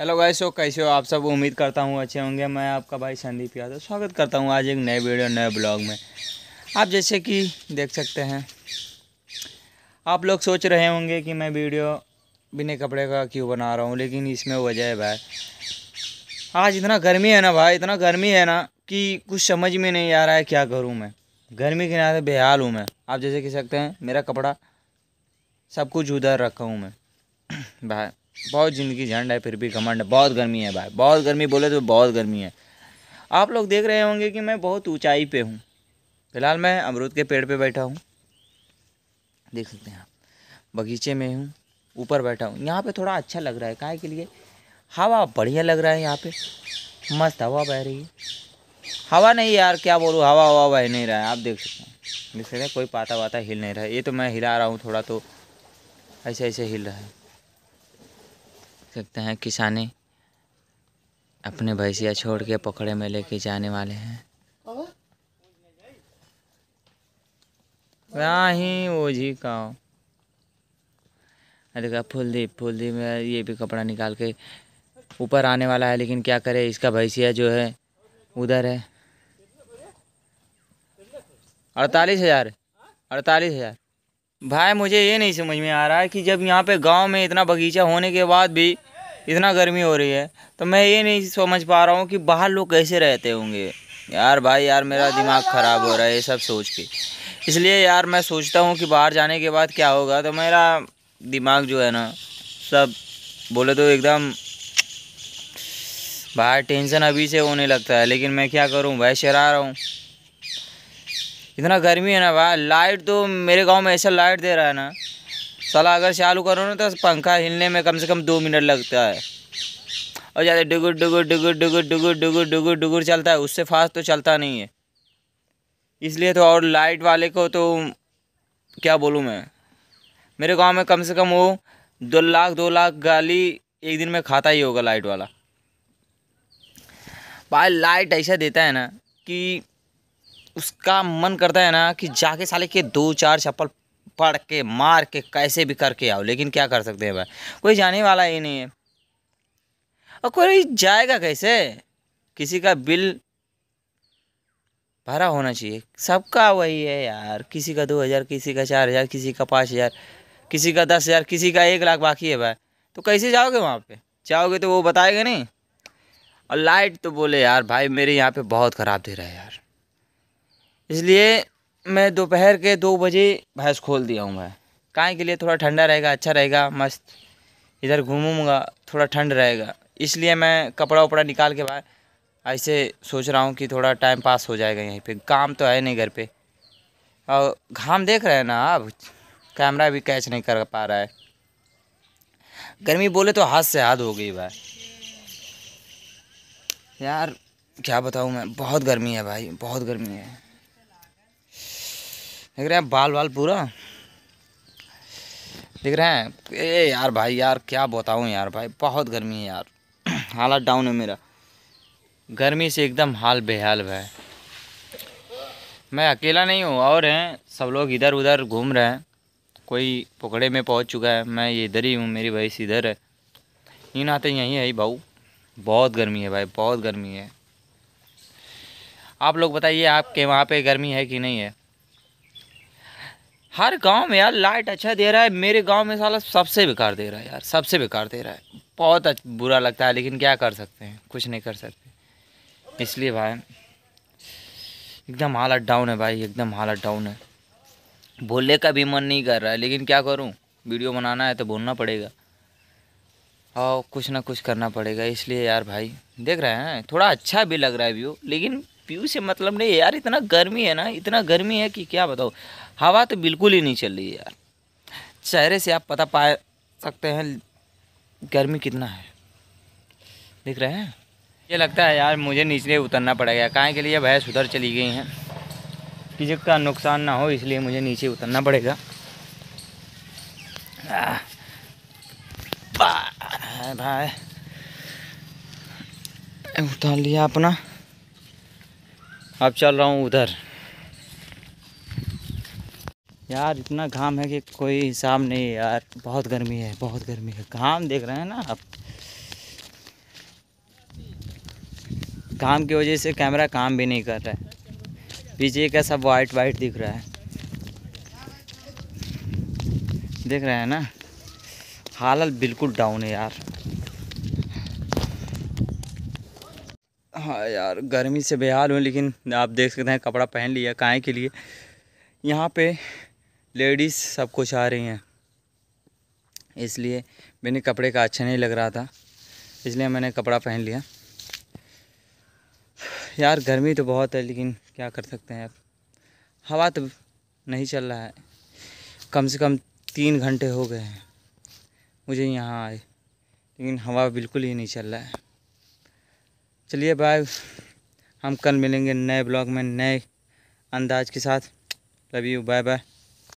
hello भाई सो कैसे हो आप सब उम्मीद करता हूँ अच्छे होंगे मैं आपका भाई संदीप यादव स्वागत करता हूँ आज एक नए वीडियो नए ब्लॉग में आप जैसे कि देख सकते हैं आप लोग सोच रहे होंगे कि मैं वीडियो बिना कपड़े का क्यों बना रहा हूँ लेकिन इसमें वजह है भाई आज इतना गर्मी है ना भाई इतना गर्मी है ना कि कुछ समझ में नहीं आ रहा है क्या करूँ मैं गर्मी के नाते बेहाल हूँ मैं आप जैसे कह सकते हैं मेरा कपड़ा सब कुछ उधर रखा हूँ मैं भाई बहुत ज़िंदगी झंड है फिर भी घमंड है बहुत गर्मी है भाई बहुत गर्मी बोले तो बहुत गर्मी है आप लोग देख रहे होंगे कि मैं बहुत ऊंचाई पे हूँ फिलहाल मैं अमरूद के पेड़ पे बैठा हूँ देख सकते हैं आप बगीचे में हूँ ऊपर बैठा हूँ यहाँ पे थोड़ा अच्छा लग रहा है काय के लिए हवा बढ़िया लग रहा है यहाँ पे मस्त हवा बह रही है हवा नहीं यार क्या बोलूँ हवा हवा बह नहीं रहा है आप देख सकते हैं देख सकते हैं कोई पाता वाता हिल नहीं रहा है ये तो मैं हिला रहा हूँ थोड़ा तो ऐसे ऐसे हिल रहा है सकते हैं किसानी अपने भैंसिया छोड़ के पकड़े में लेके जाने वाले हैं वहीं वो जी का देखा फुलदीप फुलदीप में ये भी कपड़ा निकाल के ऊपर आने वाला है लेकिन क्या करे इसका भैंसिया जो है उधर है अड़तालीस हज़ार अड़तालीस हज़ार भाई मुझे ये नहीं समझ में आ रहा है कि जब यहाँ पे गांव में इतना बगीचा होने के बाद भी इतना गर्मी हो रही है तो मैं ये नहीं समझ पा रहा हूँ कि बाहर लोग कैसे रहते होंगे यार भाई यार मेरा दिमाग ख़राब हो रहा है ये सब सोच के इसलिए यार मैं सोचता हूँ कि बाहर जाने के बाद क्या होगा तो मेरा दिमाग जो है ना सब बोले तो एकदम बाहर टेंशन अभी से होने लगता है लेकिन मैं क्या करूँ भाई शरा रहा हूँ इतना गर्मी है ना भाई लाइट तो मेरे गांव में ऐसा लाइट दे रहा है ना साला अगर चालू करो ना तो पंखा हिलने में कम से कम दो मिनट लगता है और ज़्यादा डुगुर डुगुर डुगुर डुगुर डुगुर डुगुर डुगुर डुगुर चलता है उससे फास्ट तो चलता नहीं है इसलिए तो और लाइट वाले को तो क्या बोलूँ मैं मेरे गाँव में कम से कम वो दो लाख दो लाख गाली एक दिन में खाता ही होगा लाइट वाला भाई लाइट ऐसा देता है ना कि उसका मन करता है ना कि जाके साले के दो चार चप्पल पड़ के मार के कैसे भी करके आओ लेकिन क्या कर सकते हैं भाई कोई जाने वाला ही नहीं है और कोई जाएगा कैसे किसी का बिल भरा होना चाहिए सबका वही है यार किसी का दो हज़ार किसी का चार हज़ार किसी का पाँच हज़ार किसी का दस हज़ार किसी का एक लाख बाकी है भाई तो कैसे जाओगे वहाँ पे जाओगे तो वो बताएगा नहीं और लाइट तो बोले यार भाई मेरे यहाँ पे बहुत ख़राब दे रहा है यार इसलिए मैं दोपहर के दो बजे भैंस खोल दिया हूँ मैं काय के लिए थोड़ा ठंडा रहेगा अच्छा रहेगा मस्त इधर घूमूंगा थोड़ा ठंड रहेगा इसलिए मैं कपड़ा उपड़ा निकाल के बाहर ऐसे सोच रहा हूँ कि थोड़ा टाइम पास हो जाएगा यहीं पे काम तो है नहीं घर पे और घाम देख रहे हैं ना आप कैमरा भी कैच नहीं कर पा रहा है गर्मी बोले तो हाथ से हाथ हो गई भाई यार क्या बताऊँ मैं बहुत गर्मी है भाई बहुत गर्मी है देख रहे हैं बाल बाल पूरा देख रहे हैं ए यार भाई यार क्या बताऊँ यार भाई बहुत गर्मी है यार हालत डाउन है मेरा गर्मी से एकदम हाल बेहाल है मैं अकेला नहीं हूँ और हैं सब लोग इधर उधर घूम रहे हैं कोई पकड़े में पहुँच चुका है मैं इधर ही हूँ मेरी भैंस इधर है इन आते यहीं है भाऊ बहुत गर्मी है भाई बहुत गर्मी है आप लोग बताइए आपके वहाँ पे गर्मी है कि नहीं है हर गांव में यार लाइट अच्छा दे रहा है मेरे गांव में साला सबसे बेकार दे रहा है यार सबसे बेकार दे रहा है बहुत बुरा लगता है लेकिन क्या कर सकते हैं कुछ नहीं कर सकते इसलिए भाई एकदम हालत डाउन है भाई एकदम हालत डाउन है बोलने का भी मन नहीं कर रहा है लेकिन क्या करूँ वीडियो बनाना है तो बोलना पड़ेगा और कुछ ना कुछ करना पड़ेगा इसलिए यार भाई देख रहे हैं थोड़ा अच्छा भी लग रहा है व्यू लेकिन पीयू से मतलब नहीं यार इतना गर्मी है ना इतना गर्मी है कि क्या बताओ हवा तो बिल्कुल ही नहीं चल रही है यार चेहरे से आप पता पा सकते हैं गर्मी कितना है दिख रहे हैं ये लगता है यार मुझे नीचे उतरना पड़ेगा काय के लिए भैंस उधर चली गई हैं किसी का नुकसान ना हो इसलिए मुझे नीचे उतरना पड़ेगा भाई उतार लिया अपना अब चल रहा हूँ उधर यार इतना घाम है कि कोई हिसाब नहीं यार बहुत गर्मी है बहुत गर्मी है घाम देख रहे हैं ना आप घाम की वजह से कैमरा काम भी नहीं कर रहा है पीछे का सब वाइट वाइट दिख रहा है देख रहे हैं ना हालत बिल्कुल डाउन है यार हाँ यार गर्मी से बेहाल हूँ लेकिन आप देख सकते हैं कपड़ा पहन लिया काय के लिए यहाँ पे लेडीज़ सब कुछ आ रही हैं इसलिए मैंने कपड़े का अच्छा नहीं लग रहा था इसलिए मैंने कपड़ा पहन लिया यार गर्मी तो बहुत है लेकिन क्या कर सकते हैं अब हवा तो नहीं चल रहा है कम से कम तीन घंटे हो गए हैं मुझे यहाँ आए लेकिन हवा बिल्कुल ही नहीं चल रहा है चलिए बाय हम कल मिलेंगे नए ब्लॉग में नए अंदाज के साथ लव यू बाय बाय